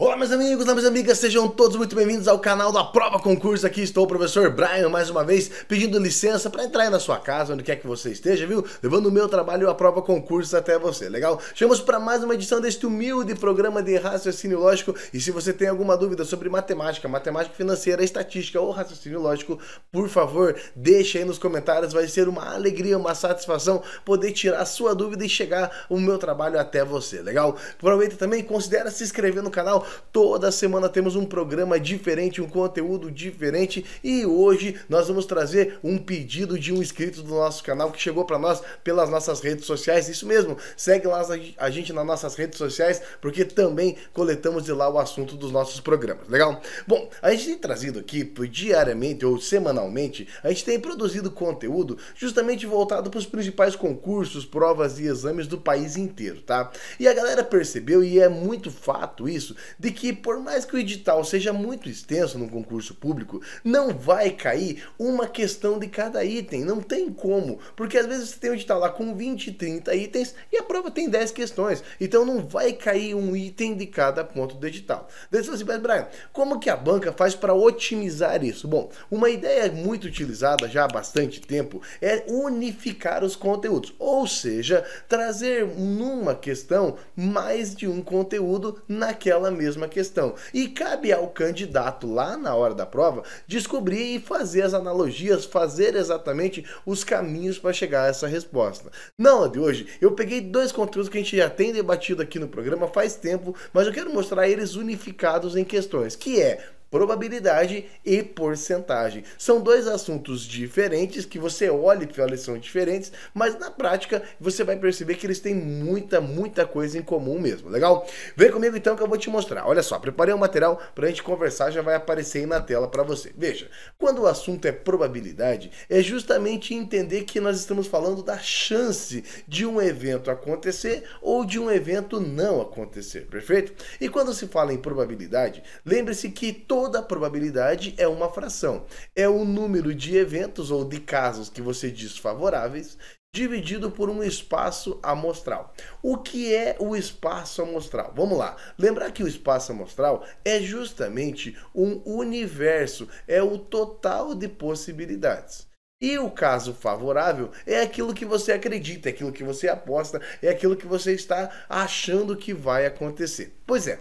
Olá meus amigos, olá minhas amigas, sejam todos muito bem-vindos ao canal da Prova Concurso. Aqui estou o professor Brian mais uma vez pedindo licença para entrar aí na sua casa, onde quer que você esteja, viu? Levando o meu trabalho a prova concurso até você, legal? Chegamos para mais uma edição deste humilde programa de raciocínio lógico e se você tem alguma dúvida sobre matemática, matemática financeira, estatística ou raciocínio lógico, por favor, deixe aí nos comentários, vai ser uma alegria, uma satisfação poder tirar a sua dúvida e chegar o meu trabalho até você, legal? Aproveita também, considere se inscrever no canal Toda semana temos um programa diferente, um conteúdo diferente e hoje nós vamos trazer um pedido de um inscrito do nosso canal que chegou para nós pelas nossas redes sociais. Isso mesmo, segue lá a gente nas nossas redes sociais porque também coletamos de lá o assunto dos nossos programas, legal? Bom, a gente tem trazido aqui diariamente ou semanalmente, a gente tem produzido conteúdo justamente voltado para os principais concursos, provas e exames do país inteiro, tá? E a galera percebeu, e é muito fato isso, de que, por mais que o edital seja muito extenso no concurso público, não vai cair uma questão de cada item. Não tem como. Porque às vezes você tem um edital lá com 20, 30 itens e a prova tem 10 questões. Então não vai cair um item de cada ponto do edital. Daí você fala assim, Brian, como que a banca faz para otimizar isso? Bom, uma ideia muito utilizada já há bastante tempo é unificar os conteúdos, ou seja, trazer numa questão mais de um conteúdo naquela mesma mesma questão. E cabe ao candidato lá na hora da prova descobrir e fazer as analogias, fazer exatamente os caminhos para chegar a essa resposta. Na aula de hoje, eu peguei dois conteúdos que a gente já tem debatido aqui no programa faz tempo, mas eu quero mostrar eles unificados em questões, que é probabilidade e porcentagem. São dois assuntos diferentes que você olha e fala são diferentes, mas na prática você vai perceber que eles têm muita, muita coisa em comum mesmo, legal? Vem comigo então que eu vou te mostrar. Olha só, preparei um material para a gente conversar, já vai aparecer aí na tela para você. Veja, quando o assunto é probabilidade, é justamente entender que nós estamos falando da chance de um evento acontecer ou de um evento não acontecer, perfeito? E quando se fala em probabilidade, lembre-se que todo Toda probabilidade é uma fração. É o número de eventos ou de casos que você diz favoráveis dividido por um espaço amostral. O que é o espaço amostral? Vamos lá. Lembrar que o espaço amostral é justamente um universo, é o total de possibilidades. E o caso favorável é aquilo que você acredita, é aquilo que você aposta, é aquilo que você está achando que vai acontecer. Pois é,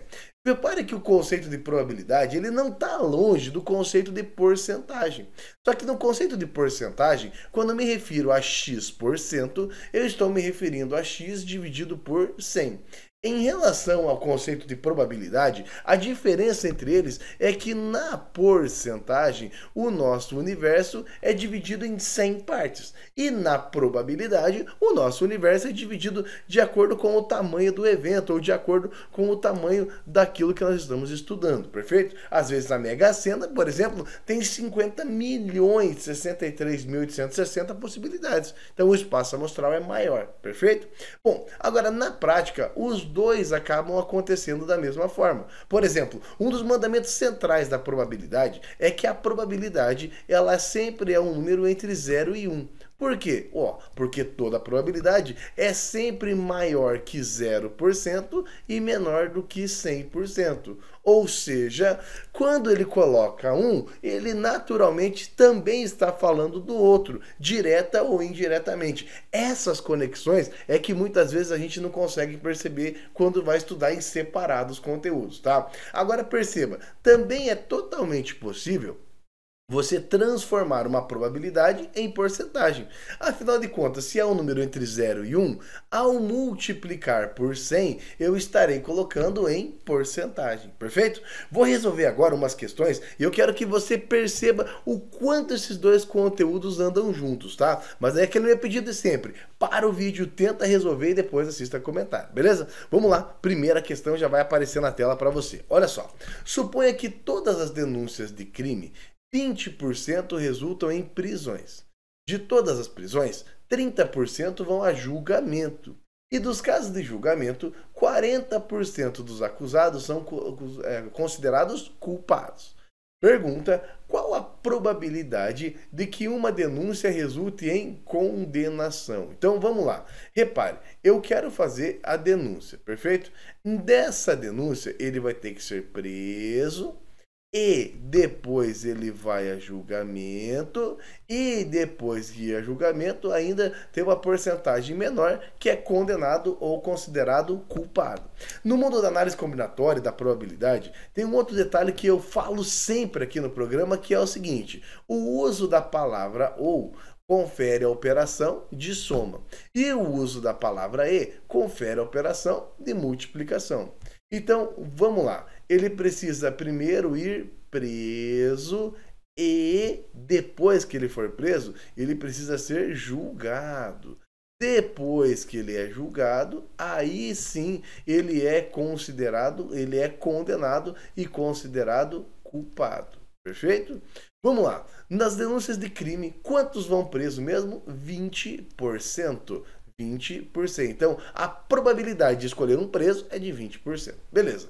Repare que o conceito de probabilidade ele não está longe do conceito de porcentagem. Só que no conceito de porcentagem, quando eu me refiro a x%, eu estou me referindo a x dividido por 100. Em relação ao conceito de probabilidade, a diferença entre eles é que na porcentagem o nosso universo é dividido em 100 partes e na probabilidade o nosso universo é dividido de acordo com o tamanho do evento ou de acordo com o tamanho daquilo que nós estamos estudando, perfeito? Às vezes a Mega Sena, por exemplo, tem 50 milhões 63.860 possibilidades, então o espaço amostral é maior, perfeito? Bom, agora na prática os dois acabam acontecendo da mesma forma. Por exemplo, um dos mandamentos centrais da probabilidade é que a probabilidade ela sempre é um número entre 0 e 1. Um. Por quê? Ó, porque toda a probabilidade é sempre maior que 0% e menor do que 100%. Ou seja, quando ele coloca um, ele naturalmente também está falando do outro, direta ou indiretamente. Essas conexões é que muitas vezes a gente não consegue perceber quando vai estudar em separados conteúdos, tá? Agora perceba, também é totalmente possível você transformar uma probabilidade em porcentagem. Afinal de contas, se é um número entre 0 e 1, um, ao multiplicar por 100, eu estarei colocando em porcentagem, perfeito? Vou resolver agora umas questões e eu quero que você perceba o quanto esses dois conteúdos andam juntos, tá? Mas é aquele meu pedido de sempre, para o vídeo, tenta resolver e depois assista a comentário, beleza? Vamos lá, primeira questão já vai aparecer na tela para você. Olha só, suponha que todas as denúncias de crime 20% resultam em prisões. De todas as prisões, 30% vão a julgamento. E dos casos de julgamento, 40% dos acusados são é, considerados culpados. Pergunta: qual a probabilidade de que uma denúncia resulte em condenação? Então vamos lá. Repare, eu quero fazer a denúncia, perfeito? Dessa denúncia, ele vai ter que ser preso, e depois ele vai a julgamento, e depois que a julgamento ainda tem uma porcentagem menor que é condenado ou considerado culpado. No mundo da análise combinatória e da probabilidade, tem um outro detalhe que eu falo sempre aqui no programa, que é o seguinte: o uso da palavra ou confere a operação de soma, e o uso da palavra e confere a operação de multiplicação. Então, vamos lá ele precisa primeiro ir preso e depois que ele for preso, ele precisa ser julgado. Depois que ele é julgado, aí sim ele é considerado, ele é condenado e considerado culpado. Perfeito? Vamos lá. Nas denúncias de crime, quantos vão preso mesmo? 20%. 20%. Então, a probabilidade de escolher um preso é de 20%. Beleza.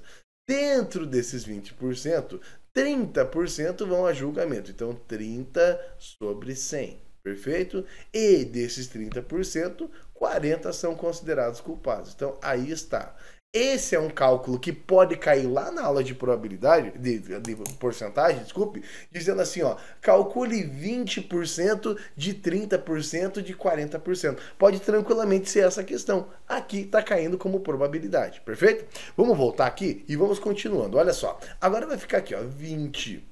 Dentro desses 20%, 30% vão a julgamento. Então, 30 sobre 100, perfeito? E desses 30%, 40 são considerados culpados. Então, aí está. Esse é um cálculo que pode cair lá na aula de probabilidade, de, de porcentagem, desculpe, dizendo assim, ó, calcule 20% de 30% de 40%. Pode tranquilamente ser essa questão. Aqui está caindo como probabilidade, perfeito? Vamos voltar aqui e vamos continuando. Olha só, agora vai ficar aqui, ó, 20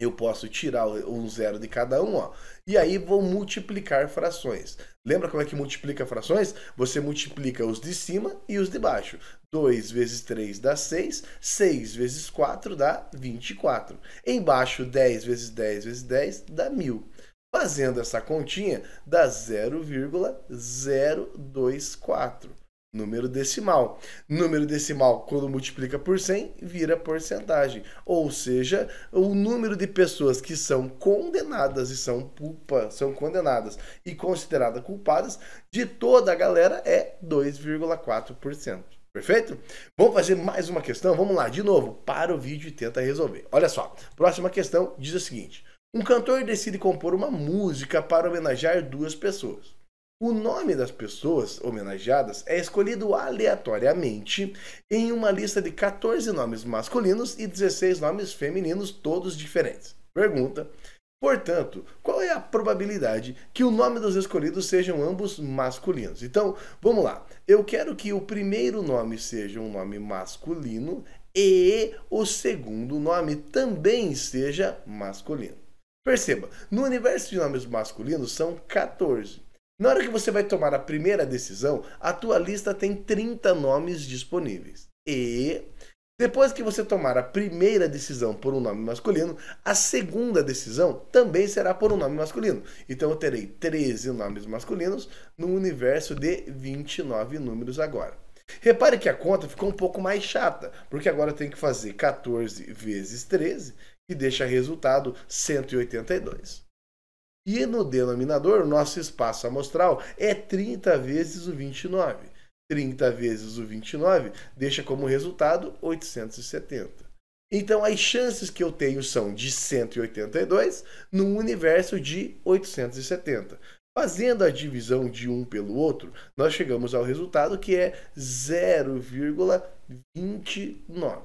eu posso tirar um zero de cada um, ó, e aí vou multiplicar frações. Lembra como é que multiplica frações? Você multiplica os de cima e os de baixo. 2 vezes 3 dá 6, 6 vezes 4 dá 24. Embaixo, 10 vezes 10 vezes 10 dá 1000. Fazendo essa continha, dá 0,024 número decimal. Número decimal, quando multiplica por 100, vira porcentagem. Ou seja, o número de pessoas que são condenadas e são, culpa, são condenadas e consideradas culpadas de toda a galera é 2,4%. Perfeito? Vamos fazer mais uma questão? Vamos lá, de novo, para o vídeo e tenta resolver. Olha só, próxima questão diz o seguinte. Um cantor decide compor uma música para homenagear duas pessoas. O nome das pessoas homenageadas é escolhido aleatoriamente em uma lista de 14 nomes masculinos e 16 nomes femininos, todos diferentes. Pergunta: Portanto, qual é a probabilidade que o nome dos escolhidos sejam ambos masculinos? Então, vamos lá. Eu quero que o primeiro nome seja um nome masculino e o segundo nome também seja masculino. Perceba, no universo de nomes masculinos são 14. Na hora que você vai tomar a primeira decisão, a tua lista tem 30 nomes disponíveis. E depois que você tomar a primeira decisão por um nome masculino, a segunda decisão também será por um nome masculino. Então eu terei 13 nomes masculinos no universo de 29 números agora. Repare que a conta ficou um pouco mais chata, porque agora eu tenho que fazer 14 vezes 13, que deixa resultado 182. E no denominador, nosso espaço amostral é 30 vezes o 29. 30 vezes o 29 deixa como resultado 870. Então as chances que eu tenho são de 182 num universo de 870. Fazendo a divisão de um pelo outro, nós chegamos ao resultado que é 0,29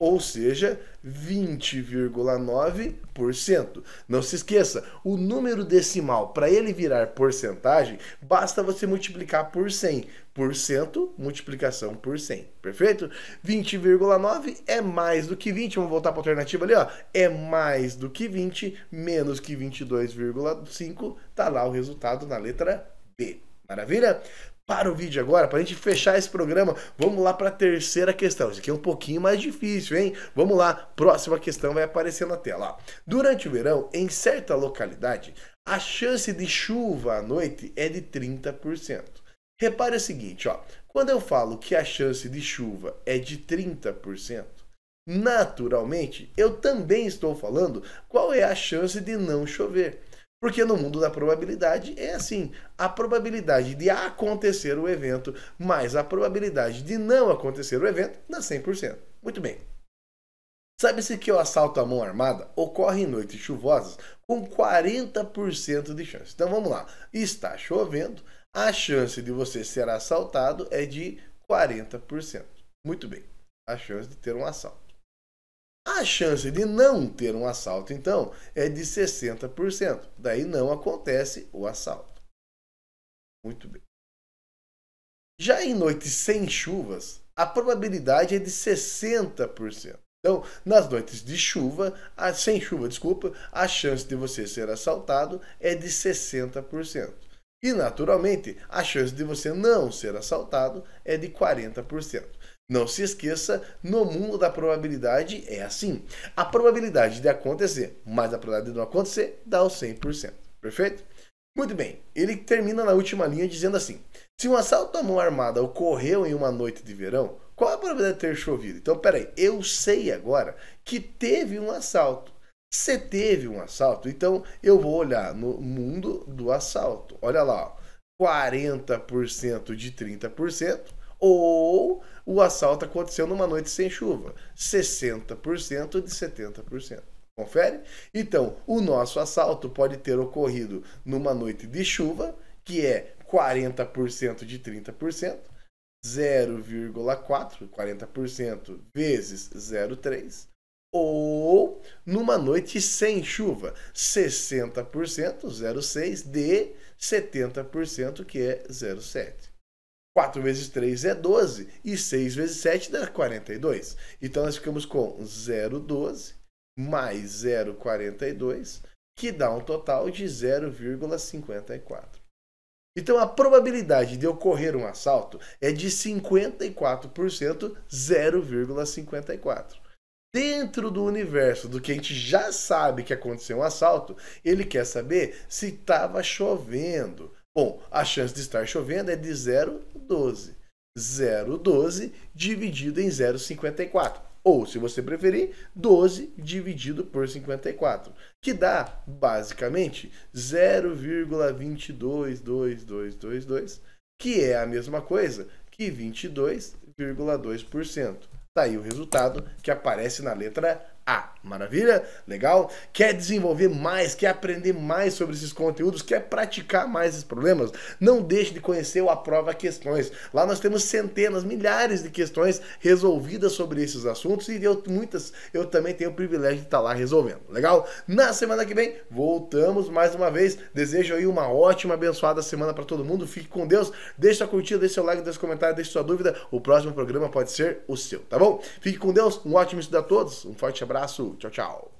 ou seja, 20,9%. Não se esqueça, o número decimal para ele virar porcentagem, basta você multiplicar por 100. Por cento, multiplicação por 100, perfeito? 20,9 é mais do que 20, vamos voltar para a alternativa ali, ó. É mais do que 20, menos que 22,5, tá lá o resultado na letra B. Maravilha? para o vídeo agora, para a gente fechar esse programa, vamos lá para a terceira questão. Isso aqui é um pouquinho mais difícil, hein? Vamos lá, próxima questão vai aparecer na tela. Durante o verão, em certa localidade, a chance de chuva à noite é de 30%. Repare o seguinte, ó. quando eu falo que a chance de chuva é de 30%, naturalmente eu também estou falando qual é a chance de não chover. Porque no mundo da probabilidade é assim: a probabilidade de acontecer o evento mais a probabilidade de não acontecer o evento dá 100%. Muito bem. Sabe-se que o assalto à mão armada ocorre em noites chuvosas com 40% de chance. Então vamos lá: está chovendo, a chance de você ser assaltado é de 40%. Muito bem, a chance de ter um assalto. A chance de não ter um assalto, então, é de 60%. Daí não acontece o assalto. Muito bem. Já em noites sem chuvas, a probabilidade é de 60%. Então, nas noites de chuva, a, sem chuva, desculpa, a chance de você ser assaltado é de 60%. E, naturalmente, a chance de você não ser assaltado é de 40%. Não se esqueça, no mundo da probabilidade é assim. A probabilidade de acontecer mais a probabilidade de não acontecer dá o 100%. Perfeito? Muito bem, ele termina na última linha dizendo assim: se um assalto à mão armada ocorreu em uma noite de verão, qual a probabilidade de ter chovido? Então, peraí, eu sei agora que teve um assalto. Se teve um assalto, então eu vou olhar no mundo do assalto. Olha lá, ó, 40% de 30%. Ou o assalto aconteceu numa noite sem chuva, 60% de 70%. Confere? Então, o nosso assalto pode ter ocorrido numa noite de chuva, que é 40% de 30%, 0,4, 40% vezes 0,3, ou numa noite sem chuva, 60%, 0,6 de 70%, que é 0,7. 4 vezes 3 é 12 e 6 vezes 7 dá 42. Então nós ficamos com 0,12 mais 0,42, que dá um total de 0,54. Então a probabilidade de ocorrer um assalto é de 54%, 0,54 dentro do universo do que a gente já sabe que aconteceu um assalto, ele quer saber se estava chovendo, Bom, a chance de estar chovendo é de 0,12. 0,12 dividido em 0,54. Ou, se você preferir, 12 dividido por 54, que dá, basicamente, 0,22222, que é a mesma coisa que 22,2%. Está aí o resultado que aparece na letra ah, maravilha? Legal? Quer desenvolver mais, quer aprender mais sobre esses conteúdos, quer praticar mais esses problemas? Não deixe de conhecer o Aprova Questões. Lá nós temos centenas, milhares de questões resolvidas sobre esses assuntos e eu, muitas eu também tenho o privilégio de estar lá resolvendo. Legal? Na semana que vem voltamos mais uma vez. Desejo aí uma ótima, abençoada semana para todo mundo. Fique com Deus. Deixe sua curtida, deixe seu like, deixe comentário, deixe sua dúvida. O próximo programa pode ser o seu, tá bom? Fique com Deus. Um ótimo estudo a todos. Um forte abraço abraço. Tchau, tchau.